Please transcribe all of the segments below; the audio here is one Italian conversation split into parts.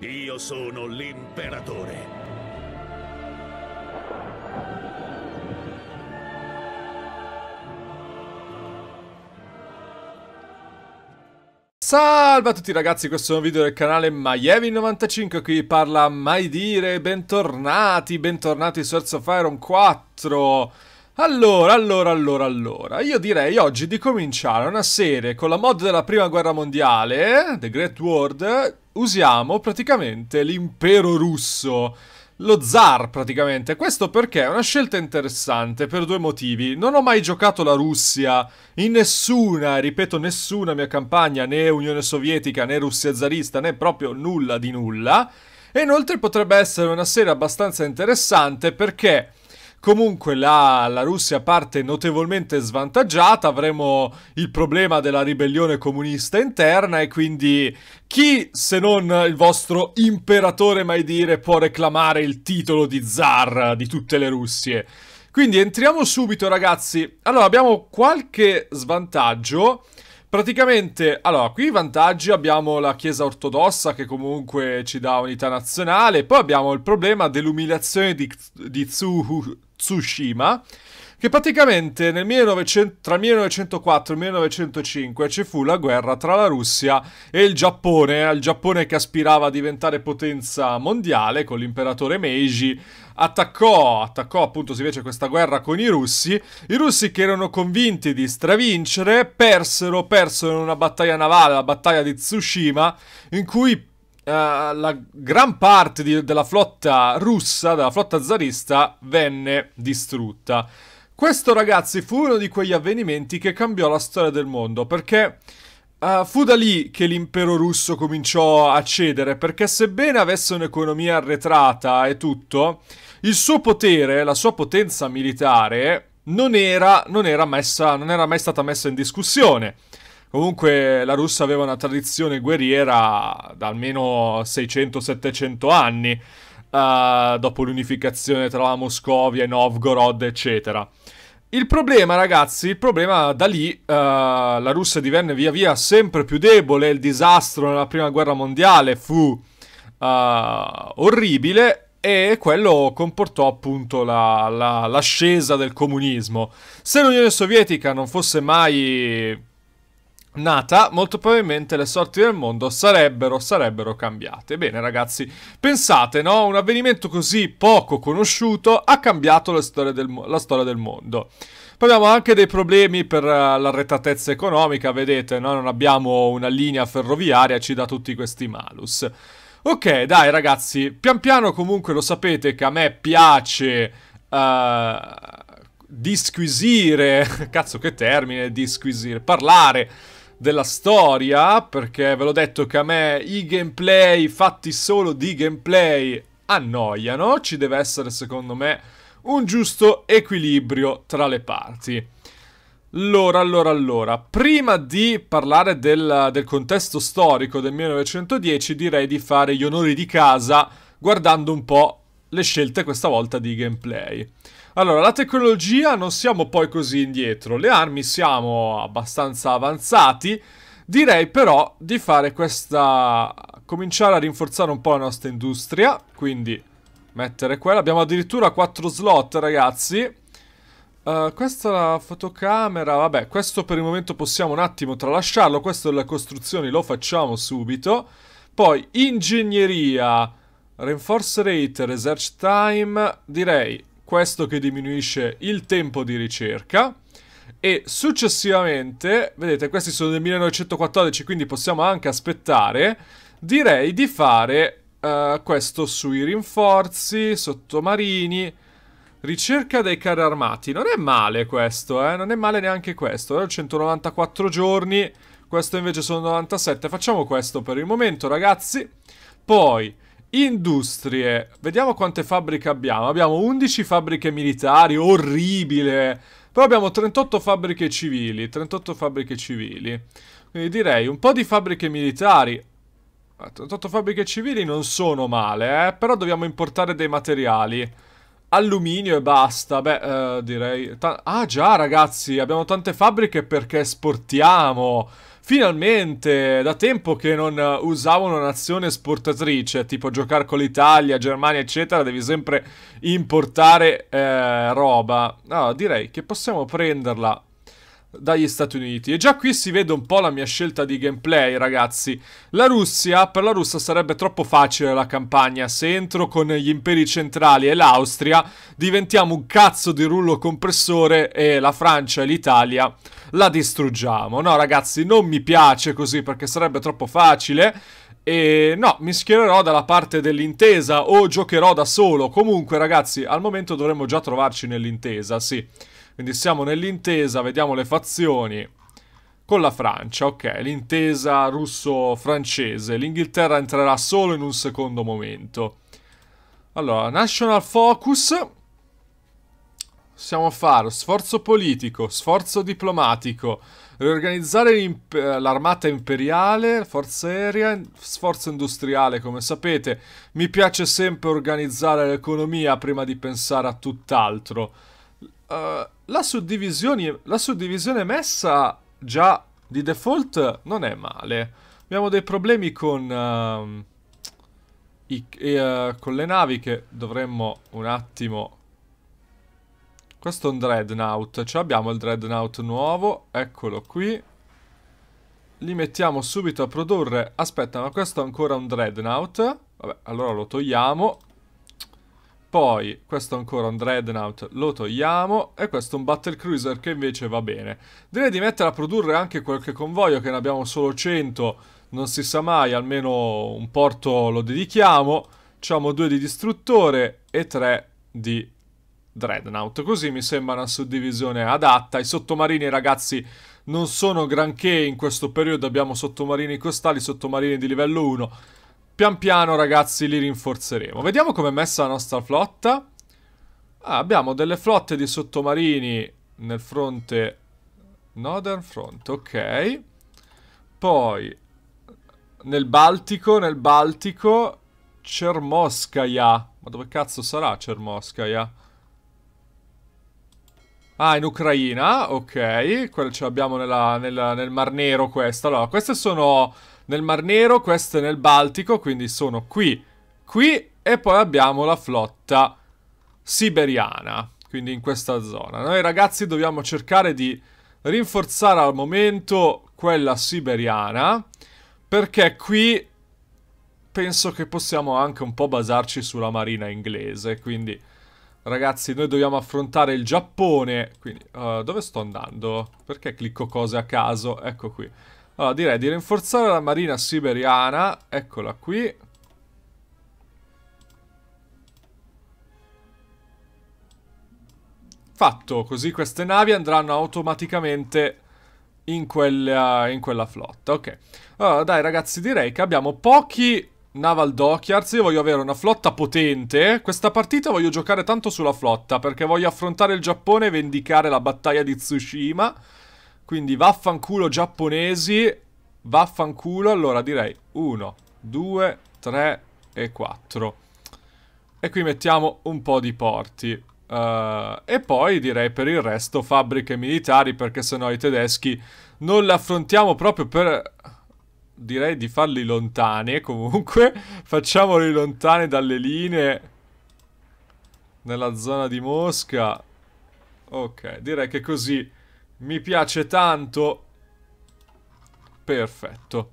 Io sono l'imperatore. Salve a tutti ragazzi, questo è un video del canale Maievi95, qui parla Mai Dire, bentornati, bentornati su Earth of Iron 4 allora, allora, allora, allora, io direi oggi di cominciare una serie con la mod della prima guerra mondiale, The Great World, usiamo praticamente l'impero russo, lo zar praticamente, questo perché è una scelta interessante per due motivi, non ho mai giocato la Russia in nessuna, ripeto nessuna mia campagna, né Unione Sovietica, né Russia zarista, né proprio nulla di nulla, e inoltre potrebbe essere una serie abbastanza interessante perché... Comunque la, la, Russia parte notevolmente svantaggiata, avremo il problema della ribellione comunista interna e quindi chi se non il vostro imperatore mai dire può reclamare il titolo di zar di tutte le Russie? Quindi entriamo subito ragazzi. Allora abbiamo qualche svantaggio Praticamente, allora, qui i vantaggi abbiamo la Chiesa ortodossa che comunque ci dà unità nazionale, poi abbiamo il problema dell'umiliazione di, di Tsuhu, Tsushima, che praticamente nel 1900, tra il 1904 e il 1905 ci fu la guerra tra la Russia e il Giappone, il Giappone che aspirava a diventare potenza mondiale con l'imperatore Meiji, attaccò, attaccò appunto si fece questa guerra con i russi, i russi che erano convinti di stravincere persero, persero in una battaglia navale, la battaglia di Tsushima, in cui Uh, la gran parte di, della flotta russa, della flotta zarista, venne distrutta. Questo ragazzi fu uno di quegli avvenimenti che cambiò la storia del mondo perché uh, fu da lì che l'impero russo cominciò a cedere perché sebbene avesse un'economia arretrata e tutto, il suo potere, la sua potenza militare non era, non era, messa, non era mai stata messa in discussione. Comunque la Russia aveva una tradizione guerriera da almeno 600-700 anni uh, dopo l'unificazione tra la Moscovia e Novgorod, eccetera. Il problema, ragazzi, il problema da lì uh, la Russia divenne via via sempre più debole, il disastro nella Prima Guerra Mondiale fu eh, orribile e quello comportò appunto la, la, l'ascesa del comunismo. Se l'Unione Sovietica non fosse mai nata, molto probabilmente le sorti del mondo sarebbero, sarebbero cambiate. Bene ragazzi, pensate, no? Un avvenimento così poco conosciuto ha cambiato la storia del, la storia del mondo. Poi abbiamo anche dei problemi per eh, l'arretratezza economica, vedete, no? non abbiamo una linea ferroviaria, ci dà tutti questi malus. Ok, dai ragazzi, pian piano comunque lo sapete che a me piace... Uh, disquisire, cazzo che termine, disquisire, parlare della storia, perché ve l'ho detto che a me i gameplay fatti solo di gameplay annoiano, ci deve essere secondo me un giusto equilibrio tra le parti. Allora, allora, allora, prima di parlare del, del contesto storico del 1910 direi di fare gli onori di casa guardando un po' le scelte questa volta di gameplay. Allora, la tecnologia non siamo poi così indietro, le armi siamo abbastanza avanzati, direi però di fare questa... cominciare a rinforzare un po' la nostra industria, quindi mettere quella. Abbiamo addirittura quattro slot, ragazzi. Uh, questa è la fotocamera, vabbè, questo per il momento possiamo un attimo tralasciarlo, questo delle costruzioni lo facciamo subito. Poi, ingegneria, reinforce rate, research time, direi questo che diminuisce il tempo di ricerca e successivamente, vedete questi sono del 1914 quindi possiamo anche aspettare, direi di fare uh, questo sui rinforzi, sottomarini, ricerca dei carri armati, non è male questo, eh? non è male neanche questo, allora 194 giorni, questo invece sono 97, facciamo questo per il momento ragazzi, poi Industrie. Vediamo quante fabbriche abbiamo. Abbiamo 11 fabbriche militari, orribile. Però abbiamo 38 fabbriche civili, 38 fabbriche civili. Quindi direi un po' di fabbriche militari. 38 fabbriche civili non sono male, eh? però dobbiamo importare dei materiali. Alluminio e basta, beh, eh, direi... Ah già ragazzi, abbiamo tante fabbriche perché esportiamo... Finalmente, da tempo che non eh, usavo una nazione esportatrice, tipo giocare con l'Italia, Germania, eccetera, devi sempre importare eh, roba. No, direi che possiamo prenderla dagli Stati Uniti. E già qui si vede un po' la mia scelta di gameplay, ragazzi. La Russia, per la Russia sarebbe troppo facile la campagna. Se entro con gli imperi centrali e l'Austria, diventiamo un cazzo di rullo compressore e la Francia e l'Italia la distruggiamo. No, ragazzi, non mi piace così perché sarebbe troppo facile. E no, mi schiererò dalla parte dell'intesa o giocherò da solo. Comunque, ragazzi, al momento dovremmo già trovarci nell'intesa, sì. Quindi siamo nell'intesa, vediamo le fazioni. Con la Francia, ok, l'intesa russo-francese. L'Inghilterra entrerà solo in un secondo momento. Allora, National Focus. Possiamo fare sforzo politico, sforzo diplomatico, riorganizzare l'armata imperiale, forza aerea, sforzo industriale, come sapete. Mi piace sempre organizzare l'economia prima di pensare a tutt'altro. Uh, la suddivisione, la suddivisione messa già di default non è male. Abbiamo dei problemi con, uh, i, uh, con le navi che dovremmo un attimo... Questo è un Dreadnought, ce l'abbiamo il Dreadnought nuovo, eccolo qui. Li mettiamo subito a produrre. Aspetta, ma questo è ancora un Dreadnought? Vabbè, allora lo togliamo poi, questo ancora un Dreadnought, lo togliamo. E questo è un Battlecruiser che invece va bene. Direi di mettere a produrre anche qualche convoglio, che ne abbiamo solo 100. Non si sa mai, almeno un porto lo dedichiamo. Facciamo due di distruttore e tre di Dreadnought. Così mi sembra una suddivisione adatta. I sottomarini, ragazzi, non sono granché in questo periodo. Abbiamo sottomarini costali, sottomarini di livello 1 Pian piano, ragazzi, li rinforzeremo. Vediamo com'è messa la nostra flotta. Ah, abbiamo delle flotte di sottomarini nel fronte... Northern Front, ok. Poi... Nel Baltico, nel Baltico... Cermoskaya. Ma dove cazzo sarà Cermoskaya? Ah, in Ucraina, ok. Quella ce l'abbiamo nel Mar Nero questa. Allora, queste sono nel Mar Nero, queste nel Baltico, quindi sono qui, qui e poi abbiamo la flotta siberiana, quindi in questa zona. Noi ragazzi dobbiamo cercare di rinforzare al momento quella siberiana, perché qui penso che possiamo anche un po' basarci sulla marina inglese, quindi... Ragazzi, noi dobbiamo affrontare il Giappone. Quindi, uh, dove sto andando? Perché clicco cose a caso? Ecco qui. Allora, direi di rinforzare la marina siberiana. Eccola qui. Fatto, così queste navi andranno automaticamente in quella, in quella flotta. Ok. Allora, dai ragazzi, direi che abbiamo pochi Naval Dockyards, io voglio avere una flotta potente. Questa partita voglio giocare tanto sulla flotta, perché voglio affrontare il Giappone e vendicare la battaglia di Tsushima. Quindi vaffanculo giapponesi, vaffanculo, allora direi 1, 2, 3 e 4. E qui mettiamo un po' di porti. Uh, e poi direi per il resto fabbriche militari perché sennò i tedeschi non le affrontiamo proprio per... Direi di farli lontani comunque. Facciamoli lontani dalle linee nella zona di Mosca. Ok, direi che così mi piace tanto. Perfetto.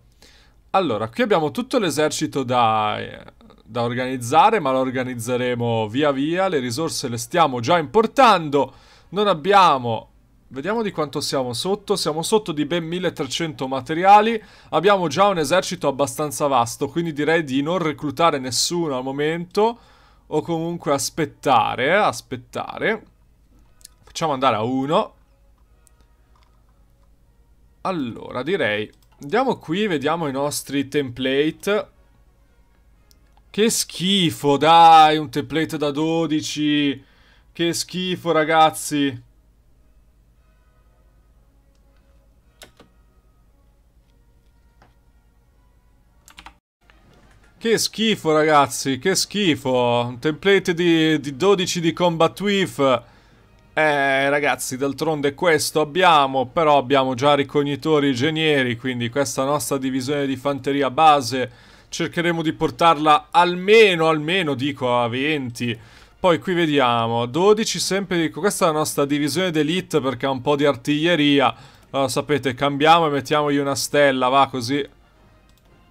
Allora, qui abbiamo tutto l'esercito da, eh, da organizzare, ma lo organizzeremo via via. Le risorse le stiamo già importando. Non abbiamo... Vediamo di quanto siamo sotto. Siamo sotto di ben 1300 materiali. Abbiamo già un esercito abbastanza vasto, quindi direi di non reclutare nessuno al momento. O comunque aspettare, aspettare. Facciamo andare a uno. Allora, direi... Andiamo qui, vediamo i nostri template. Che schifo, dai, un template da 12. Che schifo, ragazzi. Che schifo, ragazzi, che schifo. Un template di, di 12 di Combat With... Eh ragazzi, d'altronde questo abbiamo, però abbiamo già ricognitori ingegneri, quindi questa nostra divisione di fanteria base cercheremo di portarla almeno, almeno dico a 20. Poi qui vediamo, 12 sempre dico, questa è la nostra divisione d'elite perché ha un po' di artiglieria. Allora sapete, cambiamo e mettiamogli una stella, va così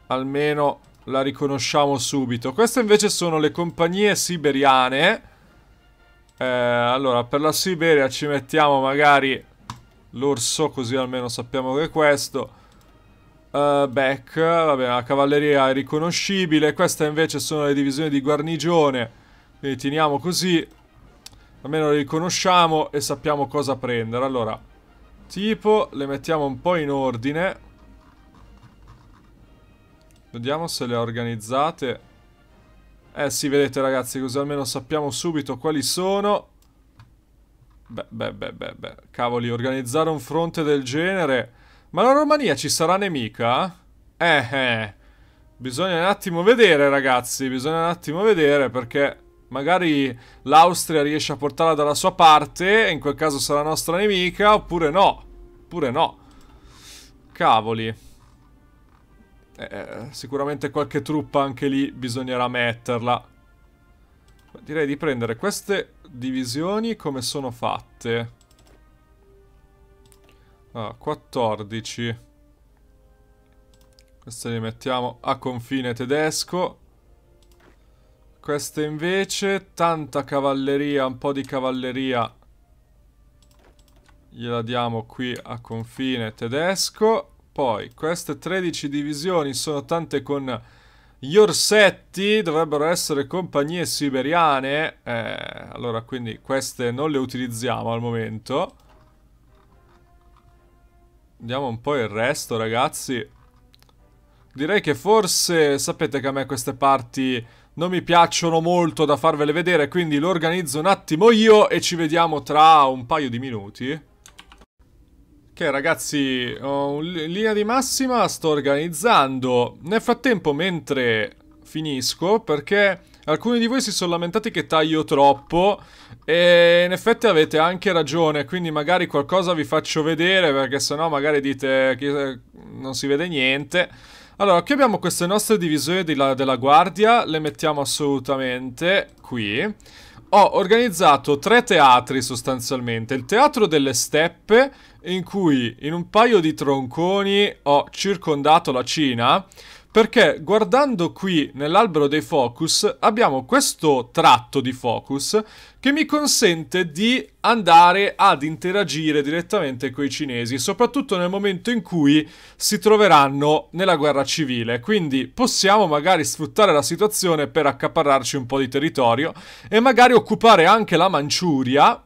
almeno la riconosciamo subito. Queste invece sono le compagnie siberiane eh, allora, per la Siberia ci mettiamo magari l'orso, così almeno sappiamo che è questo. Uh, eh, back, vabbè, la cavalleria è riconoscibile. Queste invece sono le divisioni di guarnigione. Quindi teniamo così. Almeno le riconosciamo e sappiamo cosa prendere. Allora, tipo, le mettiamo un po' in ordine. Vediamo se le ha organizzate. Eh sì, vedete ragazzi, così almeno sappiamo subito quali sono. Beh, beh, beh, beh, beh. Cavoli, organizzare un fronte del genere... Ma la Romania ci sarà nemica? Eh, eh. Bisogna un attimo vedere, ragazzi. Bisogna un attimo vedere, perché... Magari l'Austria riesce a portarla dalla sua parte, e in quel caso sarà nostra nemica, oppure no. Oppure no. Cavoli. Eh, eh, sicuramente qualche truppa anche lì bisognerà metterla. Direi di prendere queste divisioni come sono fatte. Ah, 14. Queste le mettiamo a confine tedesco. Queste invece, tanta cavalleria, un po' di cavalleria. Gliela diamo qui a confine tedesco. Poi, queste 13 divisioni sono tante con gli orsetti, dovrebbero essere compagnie siberiane. Eh, allora, quindi queste non le utilizziamo al momento. Vediamo un po' il resto, ragazzi. Direi che forse, sapete che a me queste parti non mi piacciono molto da farvele vedere, quindi lo organizzo un attimo io e ci vediamo tra un paio di minuti. Ok ragazzi, oh, in linea di massima sto organizzando. Nel frattempo, mentre finisco, perché alcuni di voi si sono lamentati che taglio troppo e in effetti avete anche ragione, quindi magari qualcosa vi faccio vedere perché sennò magari dite che eh, non si vede niente. Allora, qui abbiamo queste nostre divisioni della, della guardia, le mettiamo assolutamente qui ho organizzato tre teatri sostanzialmente. Il teatro delle steppe, in cui in un paio di tronconi ho circondato la Cina perché guardando qui nell'albero dei focus abbiamo questo tratto di focus che mi consente di andare ad interagire direttamente con i cinesi, soprattutto nel momento in cui si troveranno nella guerra civile. Quindi possiamo magari sfruttare la situazione per accaparrarci un po' di territorio e magari occupare anche la Manciuria,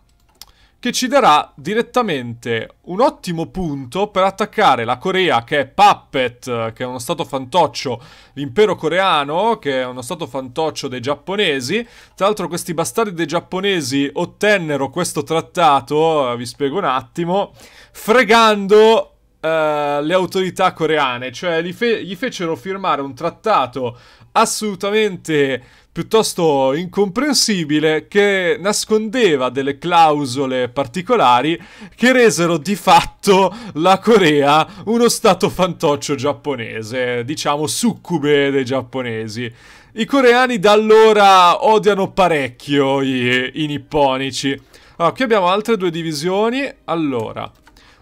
che ci darà direttamente un ottimo punto per attaccare la Corea che è Puppet, che è uno stato fantoccio, l'impero coreano, che è uno stato fantoccio dei giapponesi. Tra l'altro questi bastardi dei giapponesi ottennero questo trattato, eh, vi spiego un attimo, fregando Uh, le autorità coreane, cioè fe gli fecero firmare un trattato assolutamente piuttosto incomprensibile che nascondeva delle clausole particolari che resero di fatto la Corea uno stato fantoccio giapponese, diciamo succube dei giapponesi. I coreani da allora odiano parecchio i, i nipponici. Allora, qui abbiamo altre due divisioni. Allora,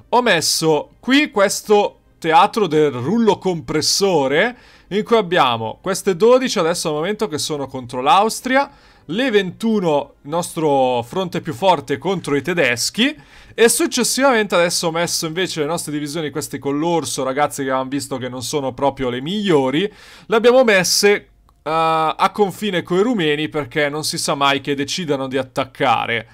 ho messo qui questo teatro del rullo compressore in cui abbiamo queste 12 adesso al momento che sono contro l'Austria, le 21 il nostro fronte più forte contro i tedeschi e successivamente adesso ho messo invece le nostre divisioni, queste con l'orso, ragazzi che avevamo visto che non sono proprio le migliori, le abbiamo messe uh, a confine con i rumeni perché non si sa mai che decidano di attaccare.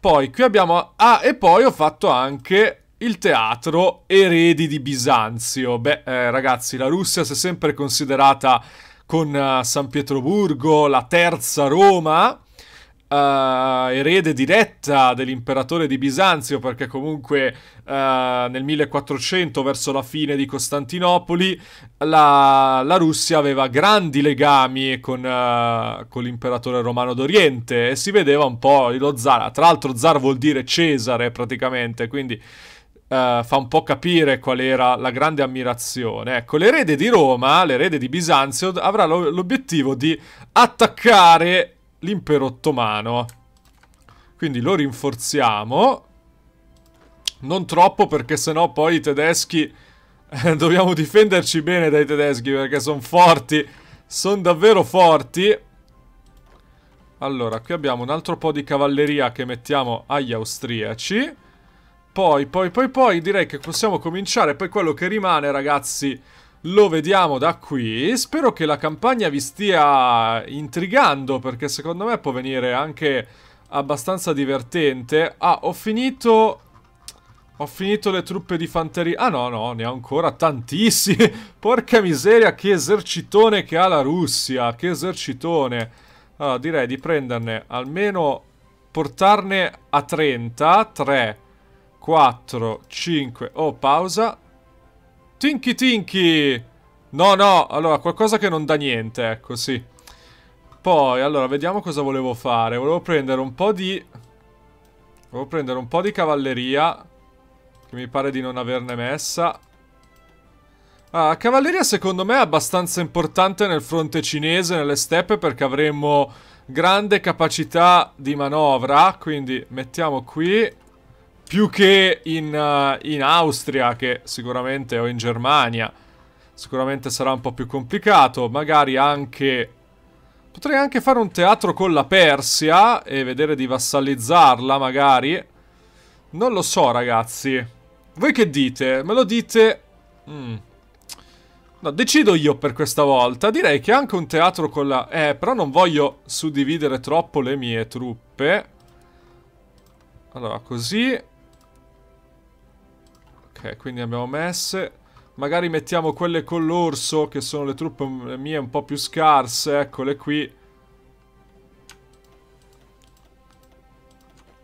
Poi qui abbiamo... Ah, e poi ho fatto anche il teatro, eredi di Bisanzio. Beh, eh, ragazzi, la Russia si è sempre considerata con uh, San Pietroburgo, la terza Roma, Uh, erede diretta dell'imperatore di Bisanzio, perché comunque uh, nel 1400, verso la fine di Costantinopoli, la, la Russia aveva grandi legami con, uh, con l'imperatore romano d'Oriente e si vedeva un po' lo zar. Tra l'altro, zar vuol dire Cesare praticamente, quindi Uh, fa un po' capire qual era la grande ammirazione. Ecco, l'erede di Roma, l'erede di Bisanzio, avrà lo- l'obiettivo di attaccare l'impero ottomano. Quindi lo rinforziamo. Non troppo perché sennò poi i tedeschi... Eh, dobbiamo difenderci bene dai tedeschi perché sono forti. Sono davvero forti. Allora, qui abbiamo un altro po' di cavalleria che mettiamo agli austriaci. Poi, poi, poi, poi direi che possiamo cominciare. Poi quello che rimane, ragazzi, lo vediamo da qui. Spero che la campagna vi stia intrigando, perché secondo me può venire anche abbastanza divertente. Ah, ho finito... Ho finito le truppe di fanteria. Ah no, no, ne ho ancora tantissime. Porca miseria, che esercitone che ha la Russia. Che esercitone. Allora, direi di prenderne almeno... Portarne a 30. 3. 4, 5, oh pausa. Tinky Tinky! No, no, allora qualcosa che non dà niente, ecco, sì. Poi, allora, vediamo cosa volevo fare. Volevo prendere un po' di... Volevo prendere un po' di cavalleria, che mi pare di non averne messa. Ah, cavalleria secondo me è abbastanza importante nel fronte cinese, nelle steppe, perché avremmo grande capacità di manovra. Quindi mettiamo qui più che in, uh, in Austria, che sicuramente, o in Germania, sicuramente sarà un po' più complicato. Magari anche... Potrei anche fare un teatro con la Persia e vedere di vassalizzarla, magari. Non lo so, ragazzi. Voi che dite? Me lo dite... Mm. No, decido io per questa volta. Direi che anche un teatro con la... Eh, però non voglio suddividere troppo le mie truppe. Allora, così... Ok, quindi abbiamo messe. Magari mettiamo quelle con l'orso, che sono le truppe mm, mie un po' più scarse. Eccole qui.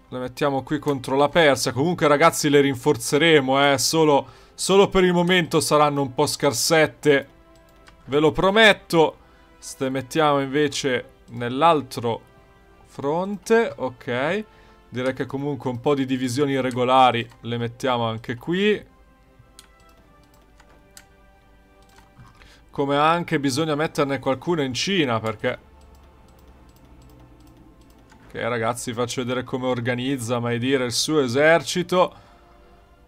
Le mettiamo qui contro la Persia. Comunque, ragazzi, le rinforzeremo, eh. Solo, solo per il momento saranno un po' scarsette. Ve lo prometto. Ste mettiamo invece nell'altro fronte. Ok. Direi che comunque un po' di divisioni irregolari le mettiamo anche qui. Come anche bisogna metterne qualcuna in Cina, perché... Ok ragazzi, faccio vedere come organizza, mai dire, il suo esercito.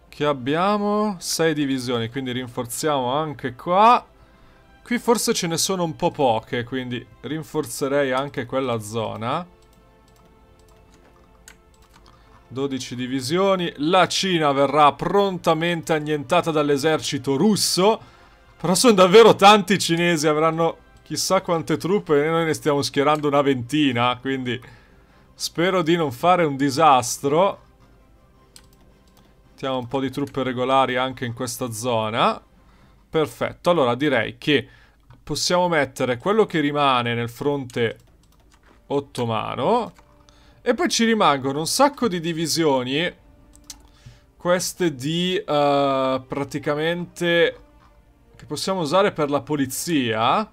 Che abbiamo 6 divisioni, quindi rinforziamo anche qua. Qui forse ce ne sono un po' poche, quindi rinforzerei anche quella zona. 12 divisioni. La Cina verrà prontamente annientata dall'esercito russo. Però sono davvero tanti cinesi, avranno chissà quante truppe e noi ne stiamo schierando una ventina, quindi spero di non fare un disastro. Mettiamo un po' di truppe regolari anche in questa zona. Perfetto, allora direi che possiamo mettere quello che rimane nel fronte ottomano e poi ci rimangono un sacco di divisioni. Queste di uh, praticamente... Che possiamo usare per la polizia.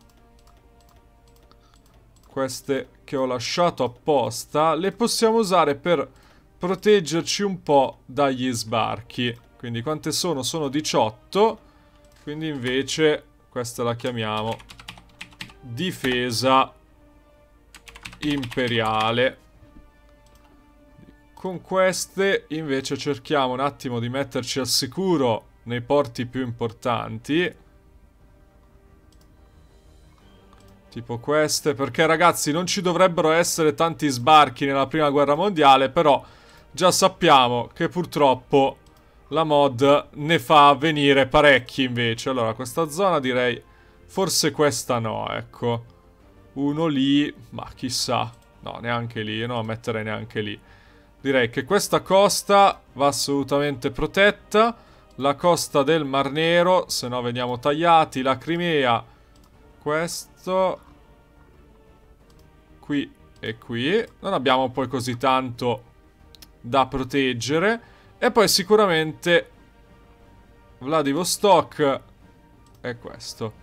Queste che ho lasciato apposta. Le possiamo usare per proteggerci un po' dagli sbarchi. Quindi quante sono? Sono 18. Quindi invece questa la chiamiamo difesa imperiale. Con queste invece cerchiamo un attimo di metterci al sicuro nei porti più importanti. Tipo queste, perché ragazzi non ci dovrebbero essere tanti sbarchi nella prima guerra mondiale, però già sappiamo che purtroppo la mod ne fa venire parecchi invece. Allora, questa zona direi forse questa no, ecco. Uno lì, ma chissà. No, neanche lì, io non la metterei neanche lì. Direi che questa costa va assolutamente protetta. La costa del Mar Nero, se no veniamo tagliati. La Crimea, questo, qui e qui. Non abbiamo poi così tanto da proteggere. E poi sicuramente Vladivostok è questo.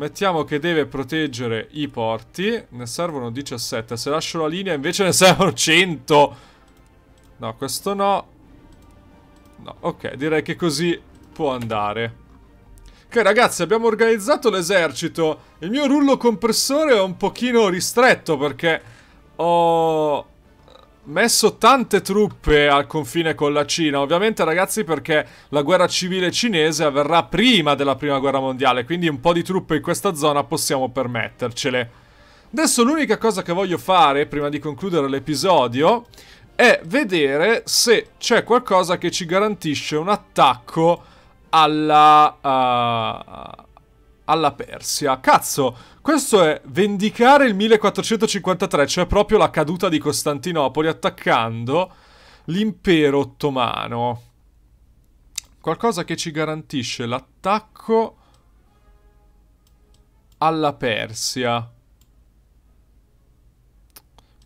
Mettiamo che deve proteggere i porti. Ne servono 17. Se lascio la linea invece ne servono 100. No, questo no. No, ok, direi che così può andare. Ok ragazzi, abbiamo organizzato l'esercito. Il mio rullo compressore è un pochino ristretto perché ho messo tante truppe al confine con la Cina, ovviamente ragazzi perché la guerra civile cinese avverrà prima della prima guerra mondiale, quindi un po' di truppe in questa zona possiamo permettercele. Adesso l'unica cosa che voglio fare prima di concludere l'episodio è vedere se c'è qualcosa che ci garantisce un attacco alla... Uh alla Persia. Cazzo, questo è vendicare il 1453, cioè proprio la caduta di Costantinopoli attaccando l'impero ottomano. Qualcosa che ci garantisce l'attacco alla Persia.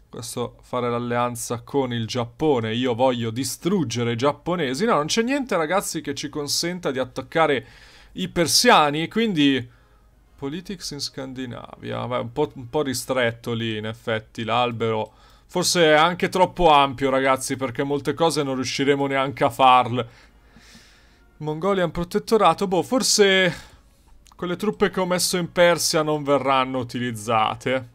Questo fare l'alleanza con il Giappone, io voglio distruggere i giapponesi. No, non c'è niente ragazzi che ci consenta di attaccare i persiani, quindi... Politics in Scandinavia, Beh, un, po', un po' ristretto lì in effetti l'albero. Forse è anche troppo ampio ragazzi perché molte cose non riusciremo neanche a farle. Mongolian protettorato, boh, forse quelle truppe che ho messo in Persia non verranno utilizzate.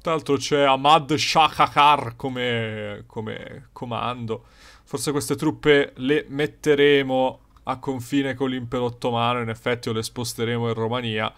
Tra l'altro c'è Ahmad Shahakar come, come comando. Forse queste truppe le metteremo a confine con l'impero ottomano, in effetti o le sposteremo in Romania.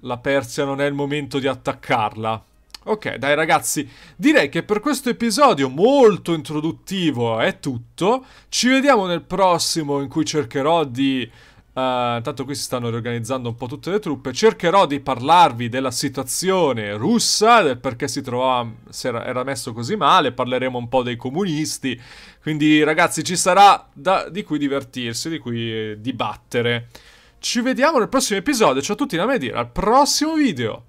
La Persia non è il momento di attaccarla. Ok, dai ragazzi, direi che per questo episodio molto introduttivo eh, è tutto. Ci vediamo nel prossimo in cui cercherò di Uh, ah, tanto qui si stanno riorganizzando un po' tutte le truppe. Cercherò di parlarvi della situazione russa, del perché si trovava, si era, era messo così male. Parleremo un po' dei comunisti. Quindi ragazzi ci sarà da, di cui divertirsi, di cui eh, dibattere. Ci vediamo nel prossimo episodio. Ciao a tutti da me dire. Al prossimo video!